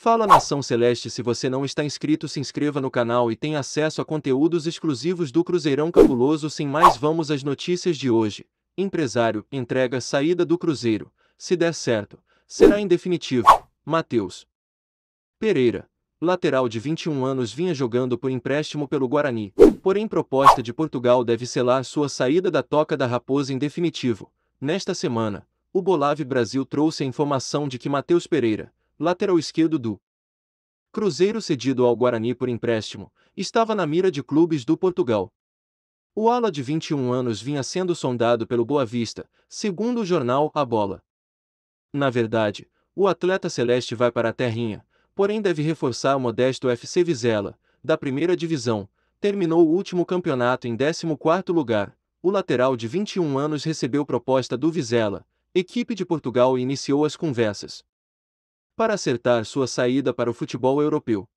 Fala Nação Celeste, se você não está inscrito, se inscreva no canal e tenha acesso a conteúdos exclusivos do Cruzeirão Cabuloso. Sem mais, vamos às notícias de hoje. Empresário entrega saída do Cruzeiro. Se der certo, será em definitivo. Matheus Pereira, lateral de 21 anos, vinha jogando por empréstimo pelo Guarani, porém proposta de Portugal deve selar sua saída da toca da Raposa em definitivo. Nesta semana, o Bolave Brasil trouxe a informação de que Matheus Pereira, lateral esquerdo do Cruzeiro cedido ao Guarani por empréstimo, estava na mira de clubes do Portugal. O ala de 21 anos vinha sendo sondado pelo Boa Vista, segundo o jornal A Bola. Na verdade, o atleta celeste vai para a terrinha, porém deve reforçar o modesto FC Vizela, da primeira divisão, terminou o último campeonato em 14º lugar. O lateral de 21 anos recebeu proposta do Vizela, equipe de Portugal e iniciou as conversas para acertar sua saída para o futebol europeu.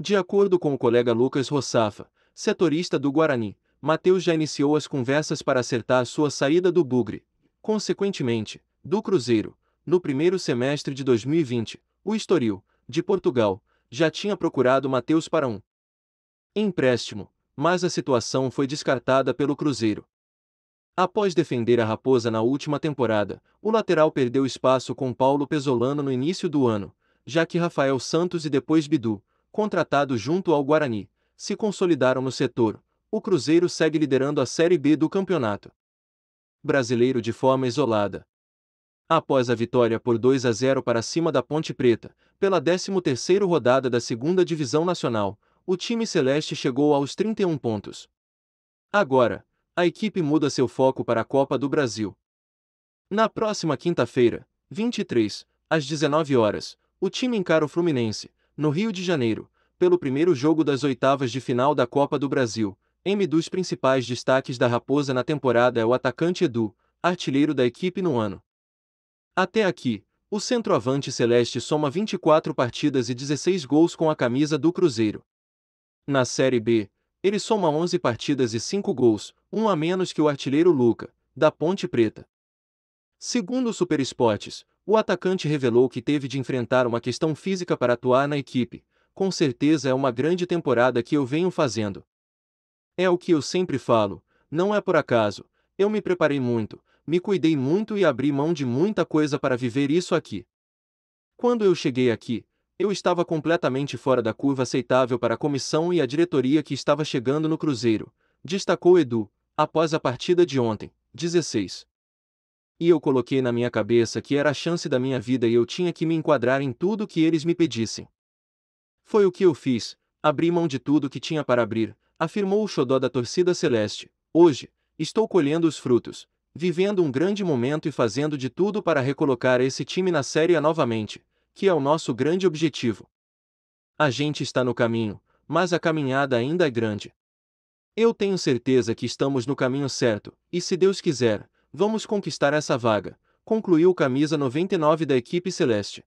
De acordo com o colega Lucas Rossafa, setorista do Guarani, Matheus já iniciou as conversas para acertar sua saída do Bugre, consequentemente, do Cruzeiro, no primeiro semestre de 2020, o Estoril, de Portugal, já tinha procurado Matheus para um empréstimo, mas a situação foi descartada pelo Cruzeiro. Após defender a Raposa na última temporada, o lateral perdeu espaço com Paulo Pesolano no início do ano, já que Rafael Santos e depois Bidu, contratado junto ao Guarani, se consolidaram no setor. O Cruzeiro segue liderando a Série B do campeonato brasileiro de forma isolada. Após a vitória por 2 a 0 para cima da Ponte Preta, pela 13ª rodada da Segunda Divisão Nacional, o time celeste chegou aos 31 pontos. Agora, a equipe muda seu foco para a Copa do Brasil. Na próxima quinta-feira, 23, às 19 horas, o time encara o Fluminense, no Rio de Janeiro, pelo primeiro jogo das oitavas de final da Copa do Brasil. M dos principais destaques da Raposa na temporada é o atacante Edu, artilheiro da equipe no ano. Até aqui, o centroavante celeste soma 24 partidas e 16 gols com a camisa do Cruzeiro. Na Série B, ele soma 11 partidas e 5 gols, um a menos que o artilheiro Luca, da Ponte Preta. Segundo o Super Esportes, o atacante revelou que teve de enfrentar uma questão física para atuar na equipe. Com certeza é uma grande temporada que eu venho fazendo. É o que eu sempre falo, não é por acaso. Eu me preparei muito, me cuidei muito e abri mão de muita coisa para viver isso aqui. Quando eu cheguei aqui, eu estava completamente fora da curva aceitável para a comissão e a diretoria que estava chegando no Cruzeiro, destacou Edu, após a partida de ontem, 16. E eu coloquei na minha cabeça que era a chance da minha vida e eu tinha que me enquadrar em tudo que eles me pedissem. Foi o que eu fiz, abri mão de tudo que tinha para abrir, afirmou o xodó da torcida celeste. Hoje, estou colhendo os frutos, vivendo um grande momento e fazendo de tudo para recolocar esse time na Série novamente, que é o nosso grande objetivo. A gente está no caminho, mas a caminhada ainda é grande. Eu tenho certeza que estamos no caminho certo, e se Deus quiser, vamos conquistar essa vaga, concluiu a camisa 99 da equipe celeste.